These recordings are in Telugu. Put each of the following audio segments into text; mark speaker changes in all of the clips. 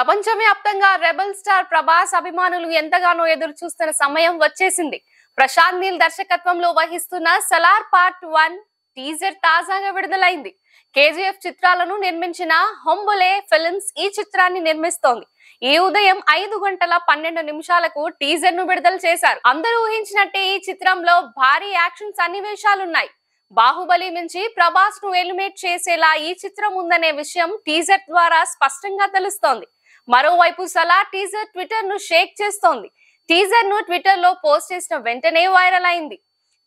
Speaker 1: ప్రపంచ వ్యాప్తంగా రెబల్ స్టార్ ప్రభాస్ అభిమానులు ఎంతగానో ఎదురు చూస్తున్న సమయం వచ్చేసింది ప్రశాంత్ నీల్ దర్శకత్వంలో వహిస్తున్న సలార్ పార్ట్ వన్ టీజర్ తాజాగా విడుదలైంది కేజీఎఫ్ చిత్రాలను నిర్మించిన హొంబులే ఫిల్మ్స్ ఈ చిత్రాన్ని నిర్మిస్తోంది ఈ ఉదయం ఐదు గంటల పన్నెండు నిమిషాలకు టీజర్ ను విడుదల చేశారు అందరూ ఊహించినట్టే ఈ చిత్రంలో భారీ యాక్షన్ సన్నివేశాలున్నాయి బాహుబలి నుంచి ప్రభాస్ ను ఎలిమేట్ చేసేలా ఈ చిత్రం ఉందనే విషయం టీజర్ ద్వారా స్పష్టంగా తెలుస్తోంది మరోవైపు సలా టీజర్ ట్విట్టర్ ను షేక్ చేస్తోంది టీజర్ ను ట్విట్టర్ లో పోస్ట్ చేసిన వెంటనే వైరల్ అయింది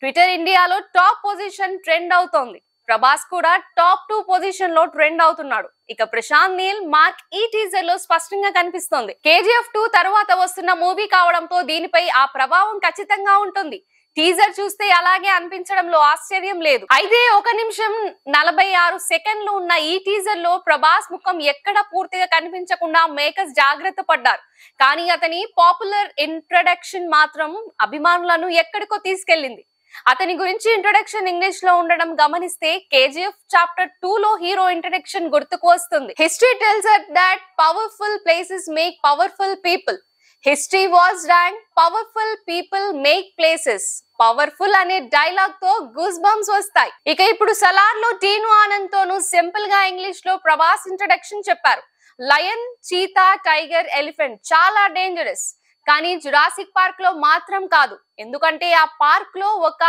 Speaker 1: ట్విట్టర్ ఇండియాలో టాప్ పొజిషన్ ట్రెండ్ అవుతోంది ప్రభాస్ కూడా టాప్ టూ పొజిషన్ లో ట్రెండ్ అవుతున్నాడు ఇక ప్రశాంత్ నీల్ మార్క్ ఈ టీజర్ లో స్పష్టంగా కనిపిస్తోంది కేజీఎఫ్ టూ తర్వాత వస్తున్న మూవీ కావడంతో దీనిపై ఆ ప్రభావం ఖచ్చితంగా ఉంటుంది టీజర్ చూస్తే అలాగే అనిపించడంలో ఆశ్చర్యం లేదు అయితే ఒక నిమిషం నలభై ఆరు సెకండ్లు ఉన్న ఈ టీజర్ లో ప్రభాస్ ముఖం ఎక్కడ పూర్తిగా కనిపించకుండా మేకర్స్ జాగ్రత్త పడ్డారు కానీ అతని పాపులర్ ఇంట్రడక్షన్ మాత్రం అభిమానులను ఎక్కడికో తీసుకెళ్లింది అతని గురించి ఇంట్రొడక్షన్ ఇంగ్లీష్ లో ఉండడం గమనిస్తే కేజీఎఫ్ చాప్టర్ టూ లో హీరో ఇంట్రొడక్షన్ గుర్తుకు వస్తుంది history tells that powerful places make powerful people history was rank powerful people make places powerful అనే డైలాగ్ తో గూస్ బంప్స్ వస్తాయి ఇక ఇప్పుడు సలార్ లో టీను ఆనంద్ తోను సింపుల్ గా ఇంగ్లీష్ లో ప్రభాస్ ఇంట్రడక్షన్ చెప్పారు లయన్ చీతా టైగర్ ఎలిఫెంట్ చాలా డేంజరస్ కానీ జురాసిక్ పార్క్ లో మాత్రం కాదు ఎందుకంటే ఆ పార్క్ లో ఒక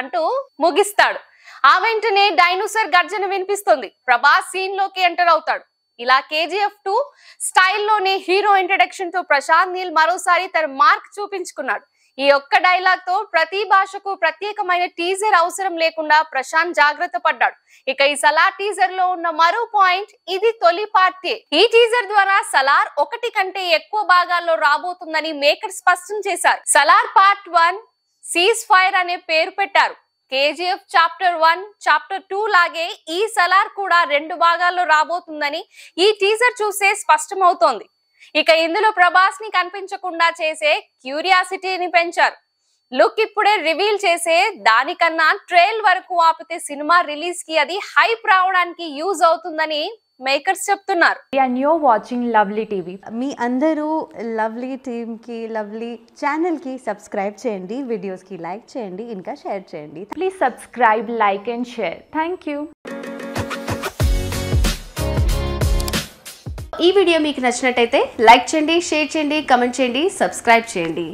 Speaker 1: అంటూ ముగిస్తాడు ఆ వెంటనే డైనోసర్ గర్జన వినిపిస్తుంది ప్రభాస్ సీన్ లోకి ఎంటర్ అవుతాడు ఇలా కేజీఎఫ్ టూ స్టైల్లోనే హీరో ఇంట్రడక్షన్ తో ప్రశాంత్ నీల్ మరోసారి తన మార్క్ చూపించుకున్నాడు ఈ ఒక్క డైలాగ్ తో ప్రతి భాషకు ప్రత్యేకమైన టీజర్ అవసరం లేకుండా ప్రశాంత్ జాగ్రత్త పడ్డాడు ఇక ఈ సలార్ టీజర్ లో ఉన్న మరో పాయింట్ ఇది తొలి పార్టీ ఈ టీజర్ ద్వారా సలార్ ఒకటి కంటే ఎక్కువ భాగాల్లో రాబోతుందని మేకర్ స్పష్టం చేశారు Salaar part one cease fire అనే పేరు పెట్టారు KGF chapter one chapter two లాగే ఈ సలార్ కూడా రెండు భాగాల్లో రాబోతుందని ఈ టీజర్ చూసే స్పష్టమవుతోంది ఇక ఇందులో ప్రభాస్ ని కనిపించకుండా చేసే క్యూరియాసిటీని పెంచారు లుక్ ఇప్పుడే రివీల్ చేసే దానికన్నా ట్రైల్ వరకు ఆపితే సినిమా రిలీజ్ కి అది హైప్ రావడానికి యూజ్ అవుతుందని మేకర్స్ చెప్తున్నారు and you're watching lovely TV మీ అందరూ లవ్లీ కి లవ్లీ ఛానల్కి సబ్స్క్రైబ్ చేయండి వీడియోస్కి లైక్ చేయండి ఇంకా షేర్ చేయండి please subscribe like and share thank you ఈ వీడియో మీకు నచ్చినట్టయితే లైక్ చేయండి షేర్ చేయండి కమెంట్ చేయండి సబ్స్క్రైబ్ చేయండి